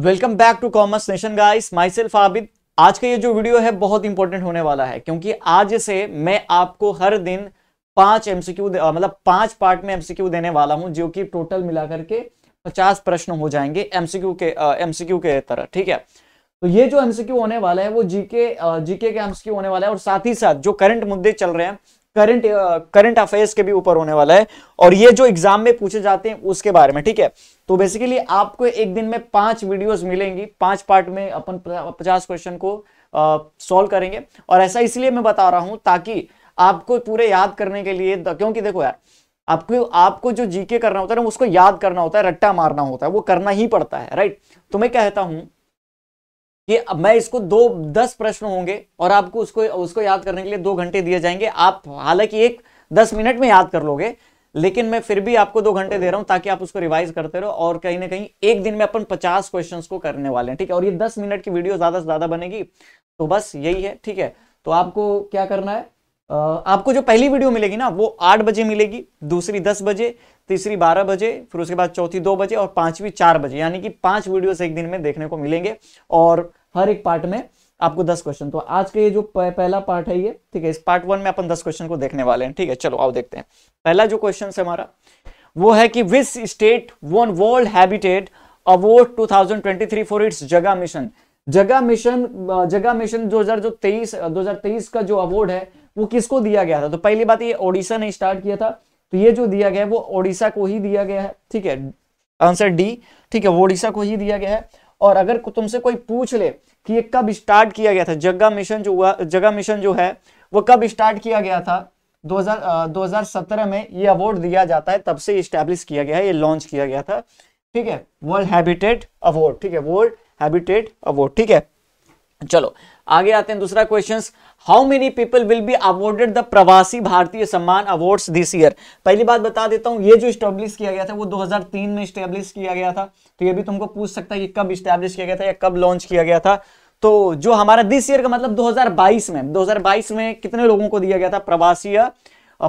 Welcome back to commerce nation guys myself Abid आज का ये जो वीडियो है बहुत इंपॉर्टेंट होने वाला है क्योंकि आज से मैं आपको हर दिन पांच एमसीक्यू मतलब पांच पार्ट में एमसीक्यू देने वाला हूं जो कि टोटल मिलाकर के पचास प्रश्न हो जाएंगे एमसीक्यू के एमसीक्यू के तरह ठीक है तो ये जो एमसीक्यू होने वाला है वो जीके जीके के एमसीक्यू होने वाला है और साथ ही साथ जो करंट मुद्दे चल रहे हैं करंट करंट अफेयर्स के भी ऊपर होने वाला है और ये जो एग्जाम में पूछे जाते हैं उसके बारे में ठीक है तो बेसिकली आपको एक दिन में पांच वीडियोस मिलेंगी पांच पार्ट में अपन पचास क्वेश्चन को सॉल्व करेंगे और ऐसा इसलिए मैं बता रहा हूं ताकि आपको पूरे याद करने के लिए क्योंकि देखो यार आपको आपको जो जीके करना होता है ना उसको याद करना होता है रट्टा मारना होता है वो करना ही पड़ता है राइट तो मैं कहता हूं कि मैं इसको दो दस प्रश्न होंगे और आपको उसको उसको याद करने के लिए दो घंटे दिए जाएंगे आप हालांकि एक दस मिनट में याद कर लोगे लेकिन मैं फिर भी आपको दो घंटे दे रहा हूं ताकि आप उसको रिवाइज करते रहो और कहीं ना कहीं एक दिन में अपन पचास क्वेश्चन को करने वाले हैं ठीक है और ये दस मिनट की वीडियो ज्यादा से ज्यादा बनेगी तो बस यही है ठीक है तो आपको क्या करना है आपको जो पहली वीडियो मिलेगी ना वो आठ बजे मिलेगी दूसरी दस बजे तीसरी बारह बजे फिर उसके बाद चौथी दो बजे और पांचवी चार बजे यानी कि पांच वीडियोस एक दिन में देखने को मिलेंगे और हर एक पार्ट में आपको दस क्वेश्चन तो आज का ये जो पहला पार्ट है ये ठीक है इस पार्ट वन में अपन दस क्वेश्चन को देखने वाले हैं ठीक है चलो आओ देखते हैं पहला जो क्वेश्चन है हमारा वो है कि which state won world habitat award to for its Jaga mission Jaga mission Jaga mission दो जो हजार तेईस का जो अवार्ड है वो किसको दिया गया था तो पहली बात ये ओडिशा ने स्टार्ट किया था तो ये जो दिया गया है वो ओडिशा को ही दिया गया है ठीक है आंसर डी ठीक है वो ओडिशा को ही दिया गया है और अगर तुमसे कोई पूछ ले कि ये कब स्टार्ट किया गया था जग्गा मिशन जो हुआ जग्गा मिशन जो है वो कब स्टार्ट किया गया था 2000 2017 में ये अवार्ड दिया जाता है तब से इस्टेब्लिश किया गया है ये लॉन्च किया गया था ठीक है वर्ल्ड हैबिटेट अवार्ड ठीक है वर्ल्ड हैबिटेट अवार्ड ठीक है चलो आगे आते हैं दूसरा question how many people will be awarded the Pravasi Bharatiya सम्मान अवार्ड दिस ईयर पहली बात बता देता हूं ये जो स्टेब्लिश किया गया था वो 2003 में स्टेब्लिश किया गया था तो ये भी तुमको पूछ सकता है कि कब स्टेब्लिश किया गया था या कब लॉन्च किया गया था तो जो हमारा दिस ईयर का मतलब 2022 में 2022 में कितने लोगों को दिया गया था प्रवासीय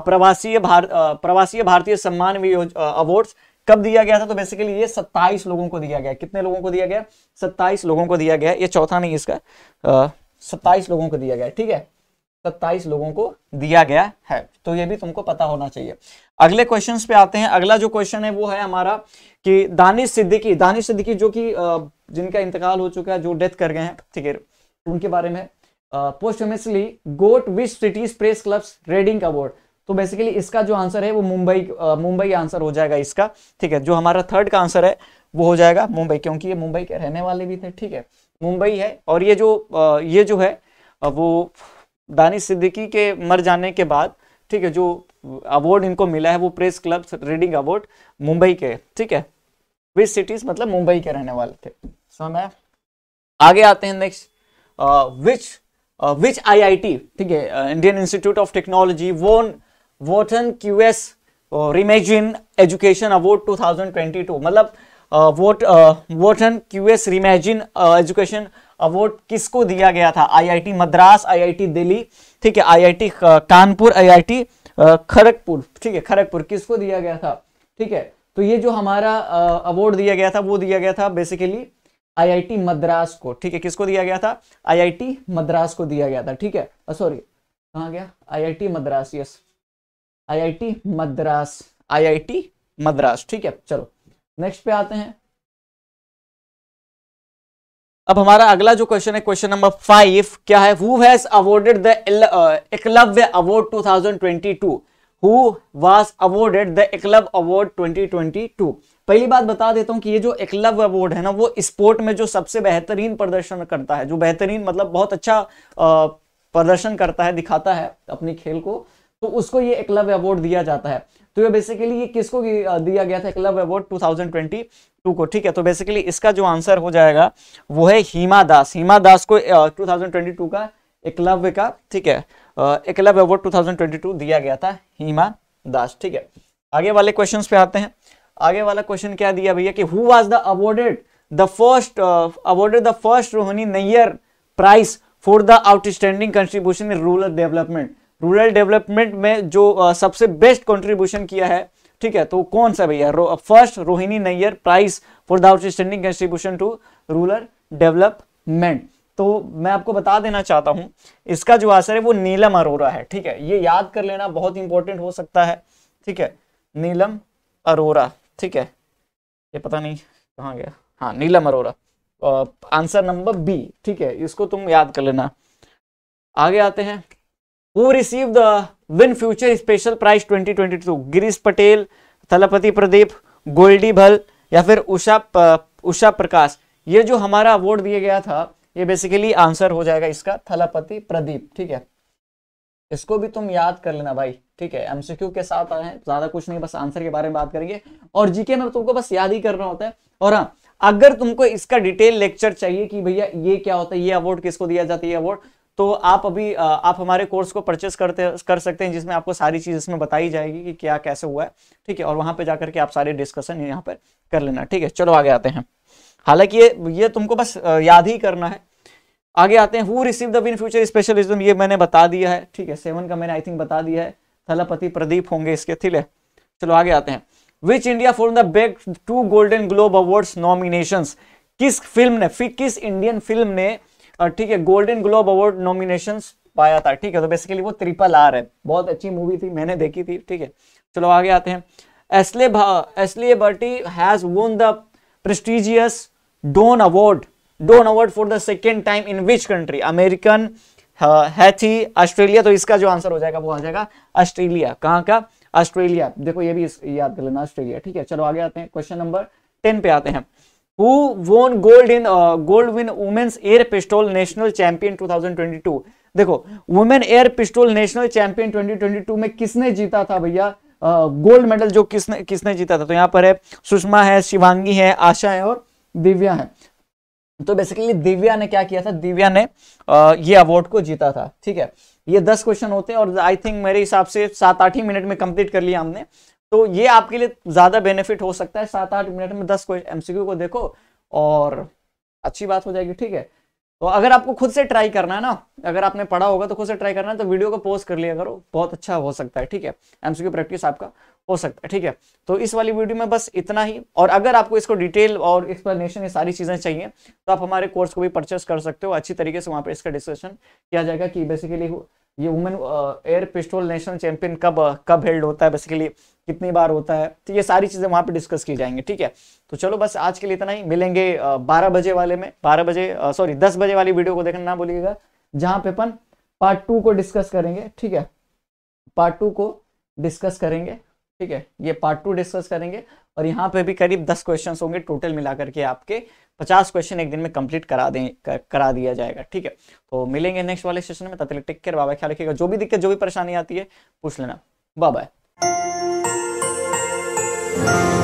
प्रवासीय भार, प्रवासीय भारतीय सम्मान अवार्ड कब दिया गया था तो बेसिकली ये 27 लोगों को दिया गया कितने लोगों को दिया गया 27 लोगों को दिया गया ये चौथा नहीं इसका सत्ताईस लोगों को दिया गया ठीक है सत्ताईस लोगों को दिया गया है तो ये भी तुमको पता होना चाहिए अगले क्वेश्चंस पे आते हैं अगला जो क्वेश्चन है वो है हमारा कि दानिश सिद्दीकी दानिश सिद्दीकी जो कि जिनका इंतकाल हो चुका है जो डेथ कर गए हैं ठीक है उनके बारे में posthumously got which cities press clubs red ink award तो बेसिकली इसका जो आंसर है वो मुंबई मुंबई आंसर हो जाएगा इसका ठीक है जो हमारा थर्ड का आंसर है वो हो जाएगा मुंबई क्योंकि ये मुंबई के रहने वाले भी थे ठीक है मुंबई है और ये जो ये जो है वो दानिश सिद्दीकी के मर जाने के बाद ठीक है जो अवार्ड इनको मिला है वो press club red ink award Mumbai के ठीक है विच सिटीज मतलब मुंबई के रहने वाले थे समझ आगे आते हैं नेक्स्ट विच विच आईआईटी ठीक है Indian institute of technology won वोटन क्यूएस रिमेजिन एजुकेशन अवार्ड 2022 मतलब वोट वोटन क्यूएस रिमेजिन एजुकेशन अवार्ड किसको दिया गया था आईआईटी मद्रास आईआईटी दिल्ली ठीक है IIT uh, Kanpur IIT uh, Kharagpur ठीक है खड़गपुर किसको दिया गया था ठीक है तो ये जो हमारा अवार्ड uh, दिया गया था वो दिया गया था बेसिकली आईआईटी मद्रास को ठीक है किसको दिया गया था आईआईटी मद्रास को दिया गया था ठीक है सॉरी कहाँ गया IIT Madras yes IIT Madras IIT Madras ठीक है चलो नेक्स्ट पे आते हैं अब हमारा अगला जो क्वेश्चन है क्वेश्चन नंबर फाइव क्या है who has awarded the Eklavya award 2022 who was awarded the Eklavya award 2022 पहली बात बता देता हूं कि ये जो एकलव्य अवार्ड है ना वो स्पोर्ट में जो सबसे बेहतरीन प्रदर्शन करता है जो बेहतरीन मतलब बहुत अच्छा आ, uh, प्रदर्शन करता है दिखाता है अपने खेल को तो उसको ये एकलव्य अवार्ड दिया जाता है तो ये बेसिकली ये किसको दिया गया था एकलव्य अवार्ड 2022 को ठीक है तो बेसिकली इसका जो आंसर हो जाएगा वो है हीमा दास हीमा दास को टू uh, का एकलव्य का ठीक है एकलव्य अवार्ड टू दिया गया था हीमा दास ठीक है आगे वाले क्वेश्चन पे आते हैं आगे वाला क्वेश्चन क्या दिया भैया कि who was the awarded the first awarded the first Rohini Nayyar prize for the outstanding contribution in rural development rural development में जो सबसे बेस्ट कंट्रीब्यूशन किया है ठीक है तो कौन सा भैया first Rohini Nayyar prize for the outstanding contribution to rural development तो मैं आपको बता देना चाहता हूं इसका जो आंसर है वो नीलम अरोरा है ठीक है ये याद कर लेना बहुत इंपॉर्टेंट हो सकता है ठीक है नीलम अरोरा ठीक है ये पता नहीं कहाँ गया हाँ Neelam Arora answer number B ठीक है इसको तुम याद कर लेना आगे आते हैं who received the Win Future Special Prize 2022? Girish Patel Thalapathy Pradeep Goldy भल या फिर उषा उषा प्रकाश ये जो हमारा अवार्ड दिया गया था ये बेसिकली आंसर हो जाएगा इसका थलपति प्रदीप ठीक है इसको भी तुम याद कर लेना भाई ठीक है एमसीक्यू के साथ आए हैं ज्यादा कुछ नहीं बस आंसर के बारे में बात करेंगे और जीके में तुमको बस याद ही करना होता है और हाँ अगर तुमको इसका डिटेल लेक्चर चाहिए कि भैया ये क्या होता है ये अवार्ड किसको दिया जाता है ये अवार्ड तो आप अभी आप हमारे कोर्स को परचेस करते कर सकते हैं जिसमें आपको सारी चीज़ इसमें बताई जाएगी कि क्या कैसे हुआ है ठीक है और वहाँ पे जाकर के आप सारे डिस्कशन यहाँ पर कर लेना ठीक है चलो आगे आते हैं हालांकि ये ये तुमको बस याद ही करना है आगे आते हैं who receive the in future specialism ये मैंने बता दिया है ठीक है सेवन का मैंने आई थिंक बता दिया है थलापति प्रदीप होंगे इसके ठीक है चलो आगे आते हैं which India for the bag two golden globe awards nomination किस फिल्म ने किस इंडियन फिल्म ने ठीक है गोल्डन ग्लोब अवार्ड नॉमिनेशन पाया था ठीक है तो बेसिकली वो ट्रिपल आर है बहुत अच्छी मूवी थी मैंने देखी थी ठीक है चलो आगे आते हैं Ashleigh Ashleigh Barty has won the prestigious Don award Don award for the second time in which country American है थी ऑस्ट्रेलिया तो इसका जो आंसर हो जाएगा वो आ जाएगा ऑस्ट्रेलिया कहाँ का ऑस्ट्रेलिया देखो ये भी याद कर लेना ऑस्ट्रेलिया ठीक है चलो आगे आते हैं क्वेश्चन नंबर टेन पे आते हैं who won gold in uh, gold win women's air pistol national champion 2022 देखो women air pistol national champion 2022 में किसने जीता था भैया गोल्ड uh, मेडल जो किसने किसने जीता था तो यहां पर है सुषमा है शिवांगी है आशा है और दिव्या है तो बेसिकली दिव्या ने क्या किया था दिव्या ने आ, uh, ये अवार्ड को जीता था ठीक है ये दस क्वेश्चन होते हैं और आई थिंक मेरे हिसाब से सात आठ ही मिनट में कंप्लीट कर लिया हमने तो ये आपके लिए ज़्यादा बेनिफिट हो सकता है सात आठ मिनट में दस एमसीक्यू को देखो और अच्छी बात हो जाएगी ठीक है तो अगर आपको खुद से ट्राई करना है ना अगर आपने पढ़ा होगा तो खुद से ट्राई करना है तो वीडियो को पोस्ट कर लिया करो बहुत अच्छा हो सकता है ठीक है एमसीक्यू प्रैक्टिस आपका हो सकता है ठीक है तो इस वाली वीडियो में बस इतना ही और अगर आपको इसको डिटेल और एक्सप्लेनेशन ये सारी चीज़ें चाहिए तो आप हमारे कोर्स को भी परचेस कर सकते हो अच्छी तरीके से वहाँ पर इसका डिस्कशन किया जाएगा कि बेसिकली ये women air pistol national champion कब uh, कब हेल्ड होता है बेसिकली कितनी बार होता है तो ये सारी चीज़ें वहां पे डिस्कस की जाएंगी ठीक है तो चलो बस आज के लिए इतना ही मिलेंगे uh, बारह बजे वाले में बारह बजे सॉरी uh, दस बजे वाली वीडियो को देखना ना भूलिएगा जहां पे अपन पार्ट टू को डिस्कस करेंगे ठीक है पार्ट टू को डिस्कस करेंगे ठीक है ये पार्ट टू डिस्कस करेंगे और यहाँ पे भी करीब दस क्वेश्चन होंगे टोटल मिला करके आपके पचास क्वेश्चन एक दिन में कंप्लीट करा दें करा दिया जाएगा ठीक है तो मिलेंगे नेक्स्ट वाले सेशन में तब तक टेक केयर बाबा ख्याल रखिएगा जो भी दिक्कत जो भी परेशानी आती है पूछ लेना Oh,